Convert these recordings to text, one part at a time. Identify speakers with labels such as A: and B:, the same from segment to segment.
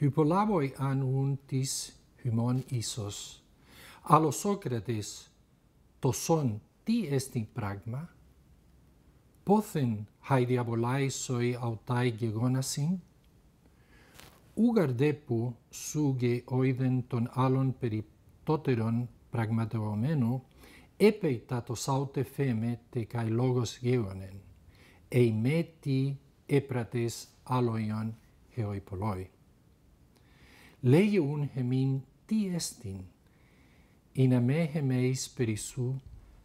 A: Hypolaboi ανούν της χυμών ίσως. Αλλά ο το σον τι εστιν πράγμα, πόθεν χαι σοι αὐταί γεγόνασιν, ούγαρ δέπου σούγε οίδεν των άλλων περιπτώτερων πραγματευομένου, έπειτα το σάουτε φέμε τε καί λόγος με τι έπρατες άλλοιον χεοϊπολόι ούν εμήν τι έστιν. Είναι με εμείς περισσού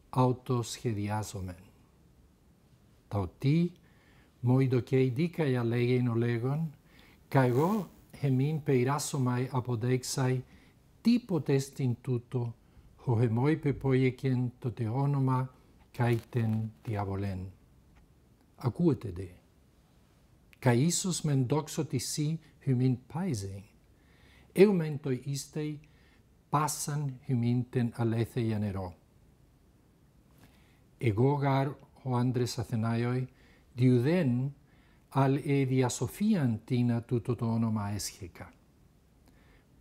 A: αυτοσχεδιάζομεν. Ταυτί, και δίκαια λέγειν ο λέγον, κα εγώ εμήν περάσομαι αποδέξαι τίποτε στην τούτο, ο χεμόι πεπόιεκεν το τε όνομα καί τεν διαβολέν. Ακούετε δε. Καί ίσως μεν δόξω τη σύ χυμήν πάιζειν. eumentoi istei passan huminten alethe ianero. Ego gar ho andres athenaioi, diuden al e dia sofia antina tuto tono maeschica.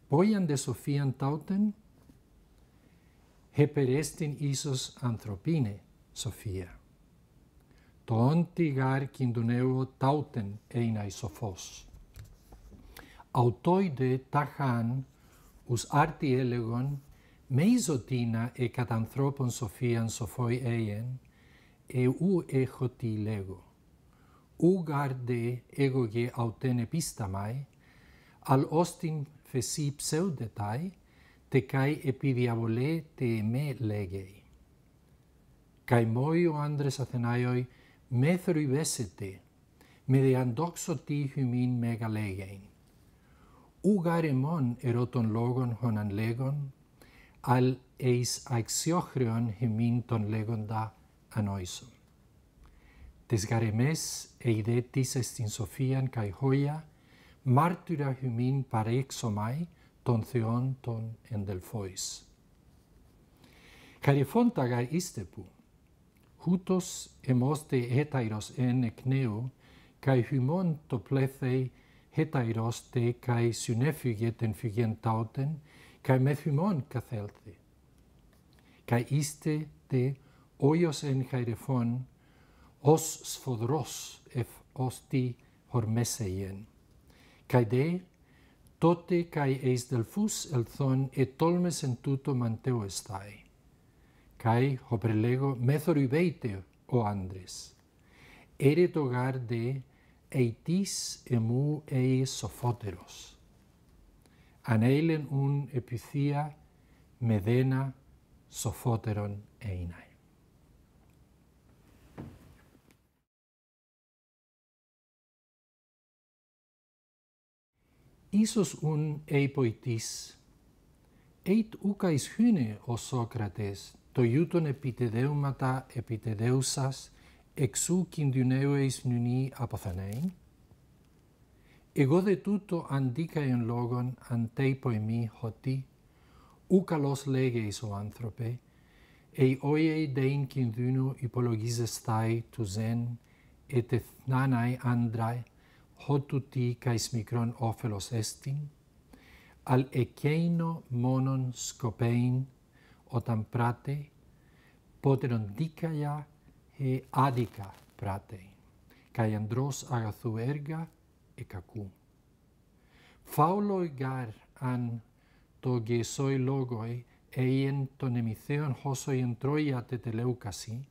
A: Poian de sofia antauten, heperestin isos anthropine sofia. Tonti gar kinduneuo tauten einai sophos autoide tachan us arti elegon meisotina e catanthropon sophian sophoi eien e u echoti lego u garde ego ge autene al ostin fesi pseudetai te kai epidiavole te me legei kai moi o andres athenaioi methori vesete me de andoxoti humin legein. ουγαριμών ερωτών λόγων χωναν λέγον, αλ εις αξιόχρεον ημίν των λέγοντα ανόησον. Τες γαρεμές ειδέ στην σοφίαν καί χώια, μάρτυρα ημίν παρέξομαι των θεών των εντελφόης. Χαριφόντα είστε που, ούτως εμόστε έταειρος εν εκ νέου, καί το πλέθεϊ heteroste kai synefuge ten fugen tauten kai methimon kathelthi kai iste te oios en hairefon os sfodros ef osti hormeseien kai de tote kai eis delphus elthon el thon et tolmes en tuto manteo estai kai hoprelego methori veite o andres Ere togar de ειτίς εμού ει σοφότερος. Ανέλεν ουν επιθεία με δένα σοφότερον ειναι. Ίσως ουν ειποητής, ειτ ούκα ισχύνε ο Σόκρατες το γιούτον επιτεδεύματα επιτεδεύσας εξού εις νυνή απόθανέιν. Εγώ δε τούτο αντίκα εν λόγον αντέιπο εμεί ότι ου καλός λέγεις ο άνθρωπε, ει όιε δέιν κινδύνου υπολογίζεσθαι του ζεν ετεθνάναι άντραε, χότου τι καις μικρόν όφελος έστιν, αλ εκείνο μόνον σκοπέιν, όταν πράτε, πότερον δίκαια η άδικα πράττει καί ανδρός αγαθού έργα εκακού. Φάουλοι γάρ αν το γεσόι λόγοι ειν των εμιθέων χώσοι εν τρόια τετελεύκασι,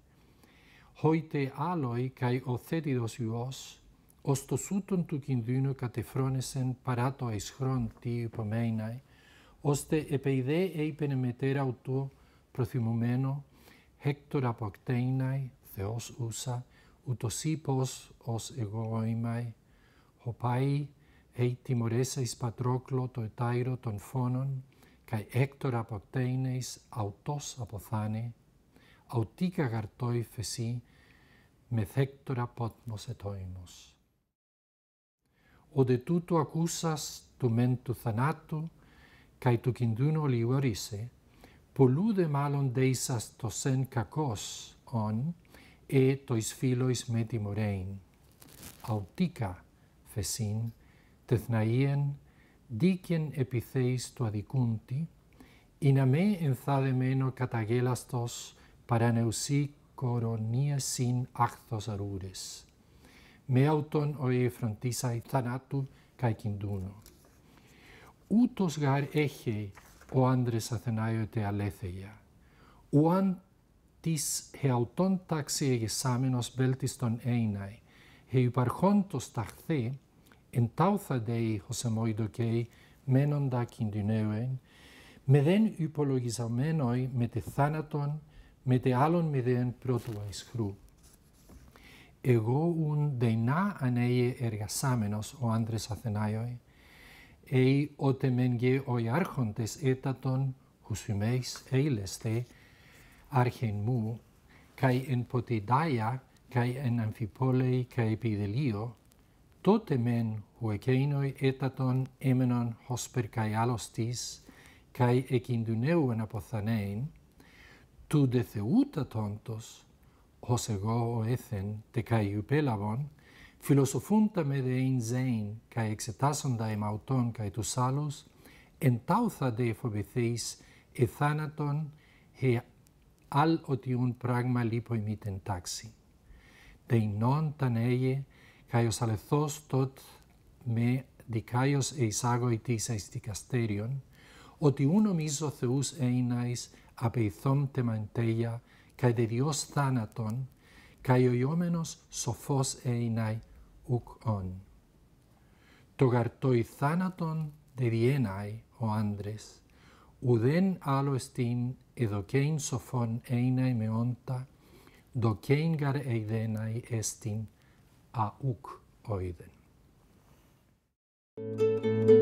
A: χόιτε άλλοι καί ο θέτηδος Υιός, ως το σούτον του κινδύνου κατεφρόνεσεν παρά το αισχρόν τι υπομέναει, ώστε επειδή έπαινε μετέρα ουτού προθυμουμένο, Hector theos usa utos ipos os ego mai ho pai e patroclo to etairo ton phonon kai hectora apotheines autos apothane autika gartoi fesi me hectora potmos etoimos o de tuto accusas tu mentu thanatu kai tu kinduno liorise polude malon deisas to sen kakos on e tois philois me timorein. φεσίν φεσίν, τεθναΐεν δίκεν επιθέης το αδικούντι, ειν Με ενθάδεμενο καταγέλαστος παρανεουσί κορονία συν άχθος αρούρες. Με αυτον ο εφροντίσαι θανάτου καί κινδύνο. Ούτως γαρ έχει ο άντρες Αθενάιωτε αλέθεια, ουάν της εαυτόν τάξη εγεσάμενος βέλτιστον έιναι, Η υπαρχόντος ταχθή, εν τάουθα δέει χωσεμοειδοκέι, μένοντα κινδυνεύειν, με δεν υπολογιζαμένοι με τη θάνατον, με τε άλλον μηδέν πρώτου αισχρού. Εγώ ουν δεινά ανέιε εργασάμενος ο άντρες Αθηνάιοι, ει ότε μεν γε οι άρχοντες έτατον, χουσιμέις έιλεσθε, archen mu, cae en potedaia, cae en amphipolei, cae epidelio, tot emen huecheinoi etaton emenon hosper cae alostis, cae ekinduneu en apothanein, tu de ceuta tontos, hos ego o ethen, te cae iupelabon, filosofunta me de in zein, cae exetason dae mauton cae tusalos, en tauza de fobeceis e thanaton, he al otium pragma lipo imiten taxi. De in non tan eie, caios alethos tot me di caios eis agoitis eis di casterion, oti uno miso Zeus einais apeizom temanteia, cae de dios zanaton, cae oi omenos sofos einai uc on. Togar toi zanaton de dienai, o Andres, uden alo estin e docein sophon eina meonta, docein gar eidenai estin a uc oiden. Thank you.